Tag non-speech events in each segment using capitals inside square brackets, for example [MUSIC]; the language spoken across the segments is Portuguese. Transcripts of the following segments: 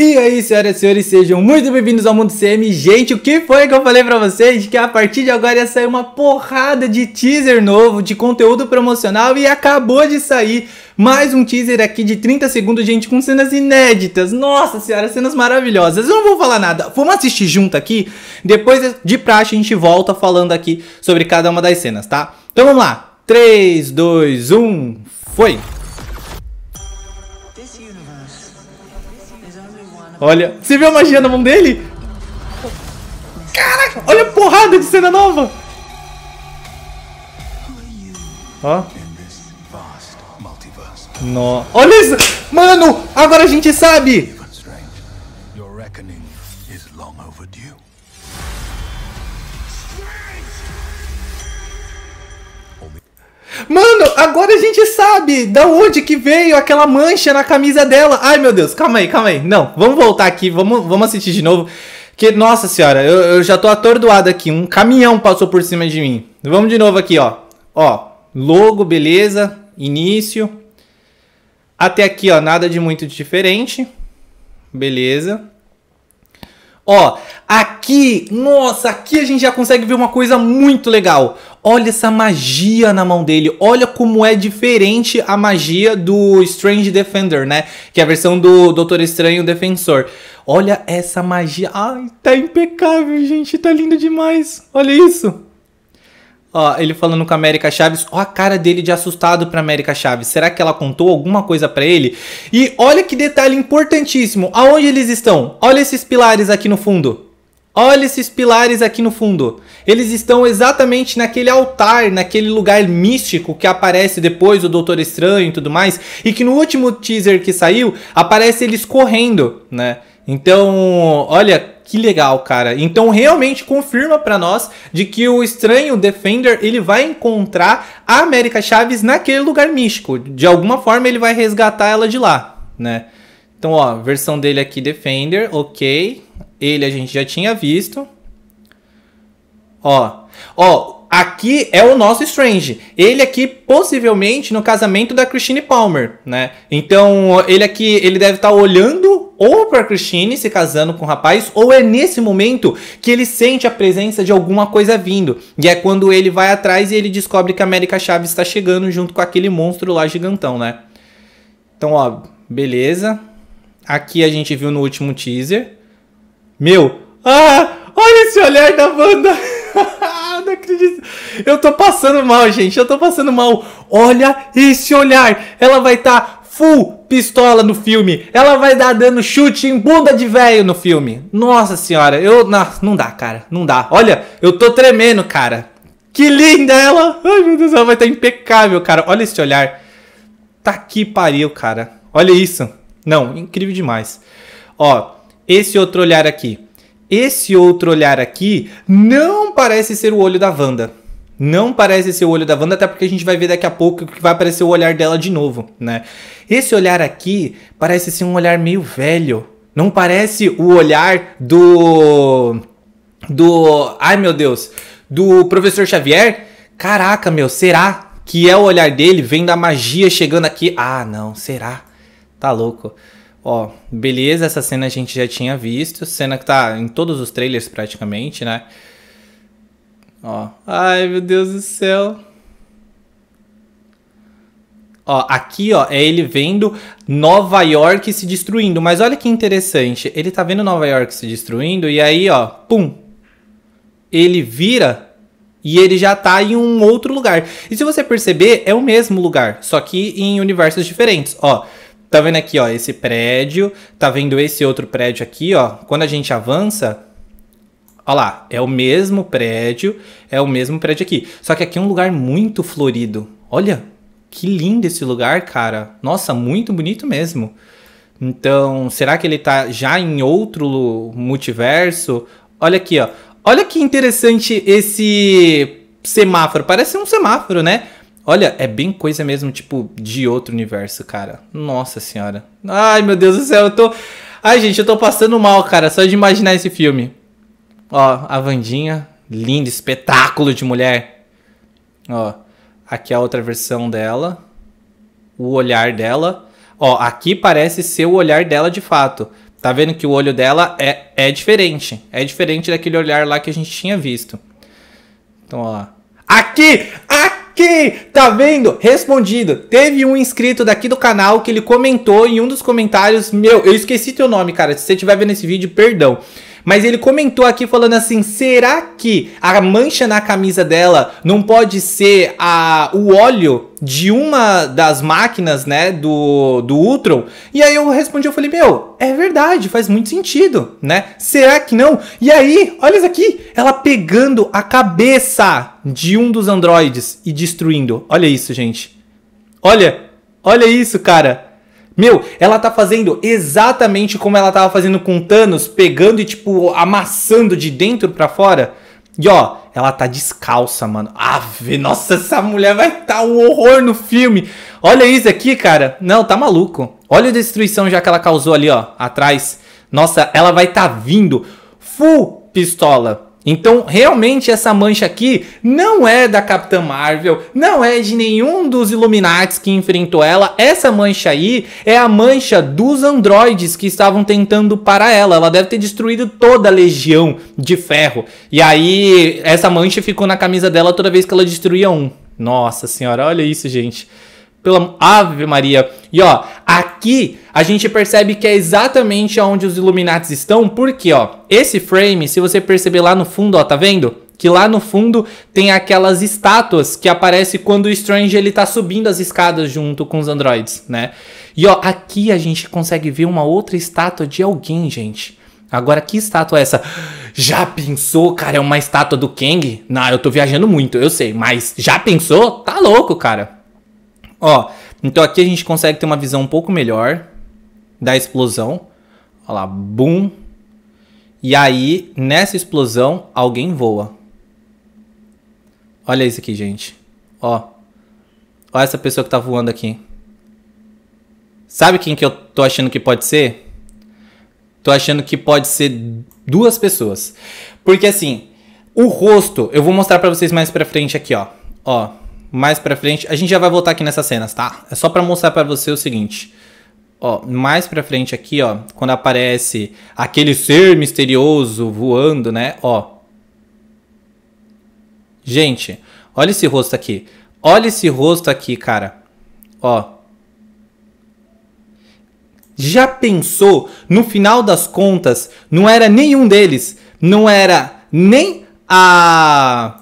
E aí, senhoras e senhores, sejam muito bem-vindos ao Mundo CM. Gente, o que foi que eu falei pra vocês? Que a partir de agora ia sair uma porrada de teaser novo, de conteúdo promocional e acabou de sair mais um teaser aqui de 30 segundos, gente, com cenas inéditas. Nossa senhora, cenas maravilhosas. Eu não vou falar nada, vamos assistir junto aqui. Depois, de praxe, a gente volta falando aqui sobre cada uma das cenas, tá? Então vamos lá. 3, 2, 1, foi! Olha. Você viu a magia na mão dele? Caraca, olha a porrada de cena nova. Ó. No. Olha isso. Mano, agora a gente sabe. Mano, agora a gente sabe da onde que veio aquela mancha na camisa dela. Ai, meu Deus, calma aí, calma aí. Não, vamos voltar aqui, vamos, vamos assistir de novo. Que, nossa senhora, eu, eu já tô atordoado aqui. Um caminhão passou por cima de mim. Vamos de novo aqui, ó. Ó, logo, beleza. Início. Até aqui, ó, nada de muito diferente. Beleza. Ó, aqui, nossa, aqui a gente já consegue ver uma coisa muito legal. Olha essa magia na mão dele. Olha como é diferente a magia do Strange Defender, né? Que é a versão do Doutor Estranho Defensor. Olha essa magia. Ai, tá impecável, gente. Tá lindo demais. Olha isso. Ó, ele falando com a América Chaves, ó a cara dele de assustado pra América Chaves. Será que ela contou alguma coisa para ele? E olha que detalhe importantíssimo. Aonde eles estão? Olha esses pilares aqui no fundo. Olha esses pilares aqui no fundo. Eles estão exatamente naquele altar, naquele lugar místico que aparece depois o Doutor Estranho e tudo mais, e que no último teaser que saiu, aparece eles correndo, né? Então, olha que legal, cara. Então realmente confirma para nós de que o estranho Defender ele vai encontrar a América Chaves naquele lugar místico. De alguma forma ele vai resgatar ela de lá, né? Então, ó, versão dele aqui Defender, OK. Ele a gente já tinha visto. Ó. Ó, aqui é o nosso Strange. Ele aqui, possivelmente, no casamento da Christine Palmer, né? Então, ele aqui, ele deve estar tá olhando ou pra Christine se casando com o rapaz, ou é nesse momento que ele sente a presença de alguma coisa vindo. E é quando ele vai atrás e ele descobre que a América Chaves está chegando junto com aquele monstro lá gigantão, né? Então, ó, beleza. Aqui a gente viu no último teaser. Meu, ah, olha esse olhar da banda. [LAUGHS] não acredito. Eu tô passando mal, gente. Eu tô passando mal. Olha esse olhar. Ela vai estar tá full pistola no filme. Ela vai dar dando chute em bunda de velho no filme. Nossa senhora, eu. Não, não dá, cara. Não dá. Olha, eu tô tremendo, cara. Que linda ela! Ai, meu Deus, ela vai estar tá impecável, cara. Olha esse olhar. Tá que pariu, cara. Olha isso. Não, incrível demais. Ó esse outro olhar aqui. Esse outro olhar aqui não parece ser o olho da Wanda. Não parece ser o olho da Wanda, até porque a gente vai ver daqui a pouco que vai aparecer o olhar dela de novo, né? Esse olhar aqui parece ser um olhar meio velho. Não parece o olhar do. Do. Ai meu Deus! Do professor Xavier? Caraca, meu, será que é o olhar dele? Vem da magia chegando aqui. Ah, não, será? Tá louco. Ó, beleza, essa cena a gente já tinha visto. Cena que tá em todos os trailers praticamente, né? Ó. Ai, meu Deus do céu. Ó, aqui, ó, é ele vendo Nova York se destruindo. Mas olha que interessante. Ele tá vendo Nova York se destruindo e aí, ó, pum. Ele vira e ele já tá em um outro lugar. E se você perceber, é o mesmo lugar, só que em universos diferentes. Ó, Tá vendo aqui, ó, esse prédio, tá vendo esse outro prédio aqui, ó. Quando a gente avança, ó lá, é o mesmo prédio, é o mesmo prédio aqui. Só que aqui é um lugar muito florido. Olha, que lindo esse lugar, cara. Nossa, muito bonito mesmo. Então, será que ele tá já em outro multiverso? Olha aqui, ó. Olha que interessante esse semáforo. Parece um semáforo, né? Olha, é bem coisa mesmo, tipo, de outro universo, cara. Nossa senhora. Ai, meu Deus do céu, eu tô. Ai, gente, eu tô passando mal, cara, só de imaginar esse filme. Ó, a Vandinha, lindo espetáculo de mulher. Ó, aqui é a outra versão dela. O olhar dela. Ó, aqui parece ser o olhar dela de fato. Tá vendo que o olho dela é, é diferente. É diferente daquele olhar lá que a gente tinha visto. Então, ó. Aqui! Aqui! aqui! Tá vendo? Respondido. Teve um inscrito daqui do canal que ele comentou em um dos comentários. Meu, eu esqueci teu nome, cara. Se você estiver vendo esse vídeo, perdão. Mas ele comentou aqui falando assim: será que a mancha na camisa dela não pode ser a, o óleo de uma das máquinas, né, do, do Ultron? E aí eu respondi, eu falei, meu, é verdade, faz muito sentido, né? Será que não? E aí, olha isso aqui, ela pegando a cabeça de um dos androides e destruindo. Olha isso, gente. Olha, olha isso, cara. Meu, ela tá fazendo exatamente como ela tava fazendo com Thanos, pegando e, tipo, amassando de dentro para fora. E ó, ela tá descalça, mano. Ave, nossa, essa mulher vai estar tá um horror no filme. Olha isso aqui, cara. Não, tá maluco. Olha a destruição já que ela causou ali, ó, atrás. Nossa, ela vai estar tá vindo full pistola. Então, realmente, essa mancha aqui não é da Capitã Marvel, não é de nenhum dos Illuminates que enfrentou ela. Essa mancha aí é a mancha dos androides que estavam tentando parar ela. Ela deve ter destruído toda a legião de ferro. E aí, essa mancha ficou na camisa dela toda vez que ela destruía um. Nossa senhora, olha isso, gente. Pela Ave Maria. E ó, aqui a gente percebe que é exatamente onde os Illuminates estão, porque ó, esse frame, se você perceber lá no fundo, ó, tá vendo? Que lá no fundo tem aquelas estátuas que aparece quando o Strange ele tá subindo as escadas junto com os androides, né? E ó, aqui a gente consegue ver uma outra estátua de alguém, gente. Agora, que estátua é essa? Já pensou, cara? É uma estátua do Kang? Não, eu tô viajando muito, eu sei, mas já pensou? Tá louco, cara. Ó, então aqui a gente consegue ter uma visão um pouco melhor da explosão. Olha lá, boom. E aí, nessa explosão, alguém voa. Olha isso aqui, gente. Ó. Olha essa pessoa que tá voando aqui. Sabe quem que eu tô achando que pode ser? Tô achando que pode ser duas pessoas. Porque assim, o rosto, eu vou mostrar para vocês mais para frente aqui, ó. Ó mais pra frente. A gente já vai voltar aqui nessas cenas, tá? É só pra mostrar pra você o seguinte. Ó, mais pra frente aqui, ó, quando aparece aquele ser misterioso voando, né? Ó. Gente, olha esse rosto aqui. Olha esse rosto aqui, cara. Ó. Já pensou? No final das contas, não era nenhum deles. Não era nem a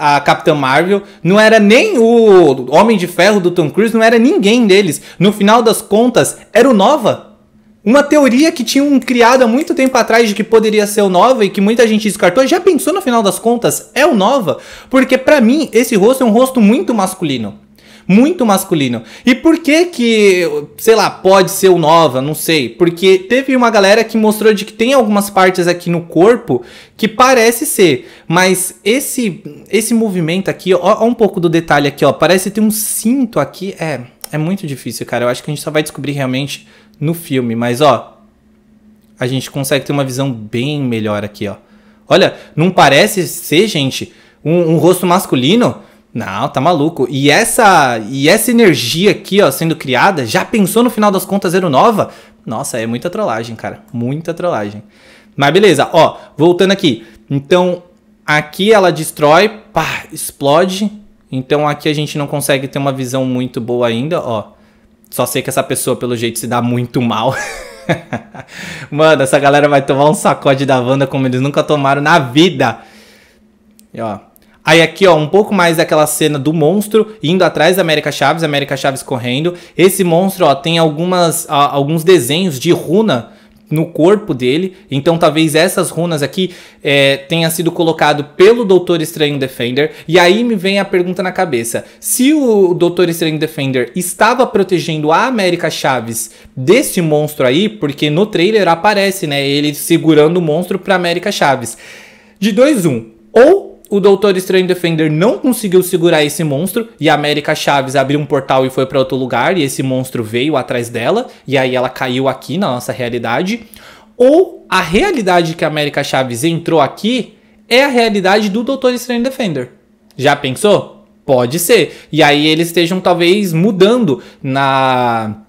a Capitã Marvel, não era nem o Homem de Ferro do Tom Cruise, não era ninguém deles. No final das contas, era o Nova. Uma teoria que tinham criado há muito tempo atrás de que poderia ser o Nova e que muita gente descartou, já pensou no final das contas, é o Nova? Porque para mim esse rosto é um rosto muito masculino muito masculino. E por que que, sei lá, pode ser o Nova, não sei. Porque teve uma galera que mostrou de que tem algumas partes aqui no corpo que parece ser. Mas esse esse movimento aqui, ó, ó um pouco do detalhe aqui, ó. Parece ter um cinto aqui. É, é muito difícil, cara. Eu acho que a gente só vai descobrir realmente no filme. Mas, ó, a gente consegue ter uma visão bem melhor aqui, ó. Olha, não parece ser, gente, um, um rosto masculino, não, tá maluco. E essa e essa energia aqui, ó, sendo criada, já pensou no final das contas Zero Nova? Nossa, é muita trollagem, cara. Muita trollagem. Mas beleza, ó, voltando aqui. Então, aqui ela destrói, pá, explode. Então aqui a gente não consegue ter uma visão muito boa ainda, ó. Só sei que essa pessoa, pelo jeito, se dá muito mal. [LAUGHS] Mano, essa galera vai tomar um sacode da Wanda como eles nunca tomaram na vida. E ó, Aí aqui, ó, um pouco mais daquela cena do monstro indo atrás da América Chaves, América Chaves correndo. Esse monstro, ó, tem algumas, ó, alguns desenhos de runa no corpo dele. Então, talvez essas runas aqui é, tenha sido colocado pelo Doutor Estranho Defender. E aí me vem a pergunta na cabeça: se o Doutor Estranho Defender estava protegendo a América Chaves desse monstro aí, porque no trailer aparece, né, ele segurando o monstro para América Chaves. De 2 1. Um, ou o Doutor Estranho Defender não conseguiu segurar esse monstro e a América Chaves abriu um portal e foi para outro lugar e esse monstro veio atrás dela e aí ela caiu aqui na nossa realidade. Ou a realidade que a América Chaves entrou aqui é a realidade do Doutor Estranho Defender. Já pensou? Pode ser. E aí eles estejam talvez mudando na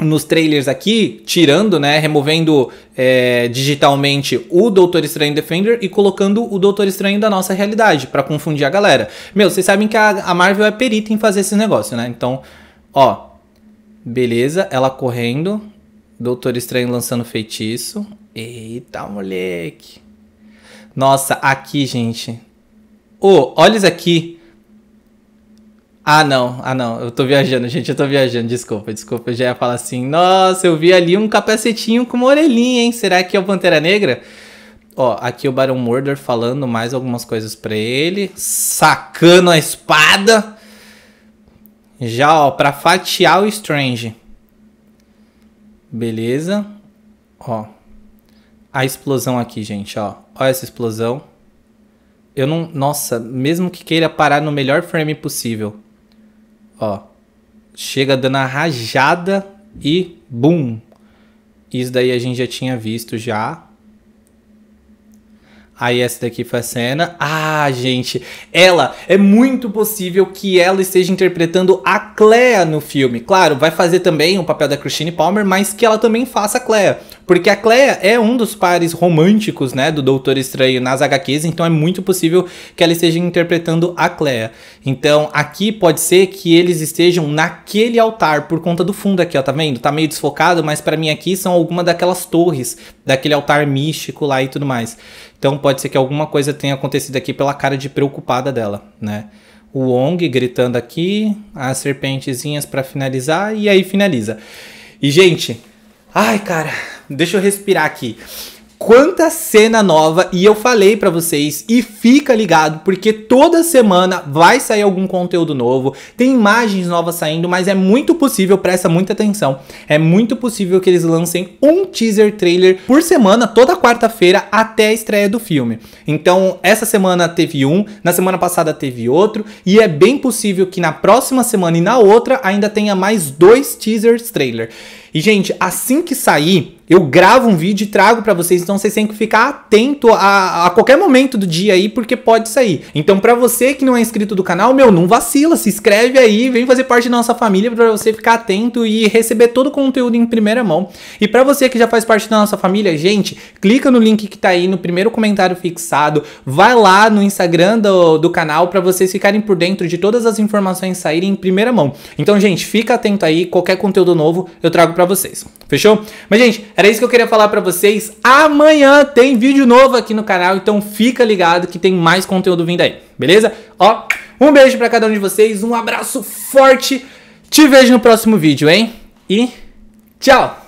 nos trailers aqui, tirando, né, removendo é, digitalmente o Doutor Estranho Defender e colocando o Doutor Estranho da nossa realidade, para confundir a galera. Meu, vocês sabem que a, a Marvel é perita em fazer esse negócio, né? Então, ó, beleza, ela correndo, Doutor Estranho lançando feitiço. Eita, moleque. Nossa, aqui, gente. Ô, oh, olha isso aqui. Ah, não, ah, não, eu tô viajando, gente, eu tô viajando, desculpa, desculpa. Eu já ia falar assim, nossa, eu vi ali um capacetinho com uma orelhinha, hein? Será que é o Pantera Negra? Ó, aqui o Barão Mordor falando mais algumas coisas para ele, sacando a espada. Já, ó, pra fatiar o Strange. Beleza. Ó. A explosão aqui, gente, ó. Ó essa explosão. Eu não... Nossa, mesmo que queira parar no melhor frame possível. Ó, chega dando a rajada e bum. Isso daí a gente já tinha visto já Aí essa daqui foi a cena. Ah, gente, ela é muito possível que ela esteja interpretando a Clea no filme. Claro, vai fazer também o papel da Christine Palmer, mas que ela também faça a Clea, porque a Clea é um dos pares românticos, né, do Doutor Estranho nas HQs, então é muito possível que ela esteja interpretando a Clea. Então, aqui pode ser que eles estejam naquele altar por conta do fundo aqui, ó, tá vendo? Tá meio desfocado, mas para mim aqui são alguma daquelas torres daquele altar místico lá e tudo mais. Então pode ser que alguma coisa tenha acontecido aqui pela cara de preocupada dela, né? O Wong gritando aqui, as serpentezinhas para finalizar e aí finaliza. E gente, ai cara, deixa eu respirar aqui quanta cena nova e eu falei para vocês e fica ligado porque toda semana vai sair algum conteúdo novo, tem imagens novas saindo, mas é muito possível, presta muita atenção, é muito possível que eles lancem um teaser trailer por semana, toda quarta-feira até a estreia do filme. Então, essa semana teve um, na semana passada teve outro e é bem possível que na próxima semana e na outra ainda tenha mais dois teasers trailer. E gente, assim que sair eu gravo um vídeo e trago para vocês, então vocês têm que ficar atento a, a qualquer momento do dia aí, porque pode sair. Então, para você que não é inscrito do canal, meu, não vacila, se inscreve aí, vem fazer parte da nossa família para você ficar atento e receber todo o conteúdo em primeira mão. E para você que já faz parte da nossa família, gente, clica no link que tá aí no primeiro comentário fixado, vai lá no Instagram do, do canal para vocês ficarem por dentro de todas as informações saírem em primeira mão. Então, gente, fica atento aí, qualquer conteúdo novo eu trago para vocês. Fechou? Mas, gente, é era isso que eu queria falar para vocês. Amanhã tem vídeo novo aqui no canal, então fica ligado que tem mais conteúdo vindo aí, beleza? Ó, um beijo para cada um de vocês, um abraço forte. Te vejo no próximo vídeo, hein? E tchau!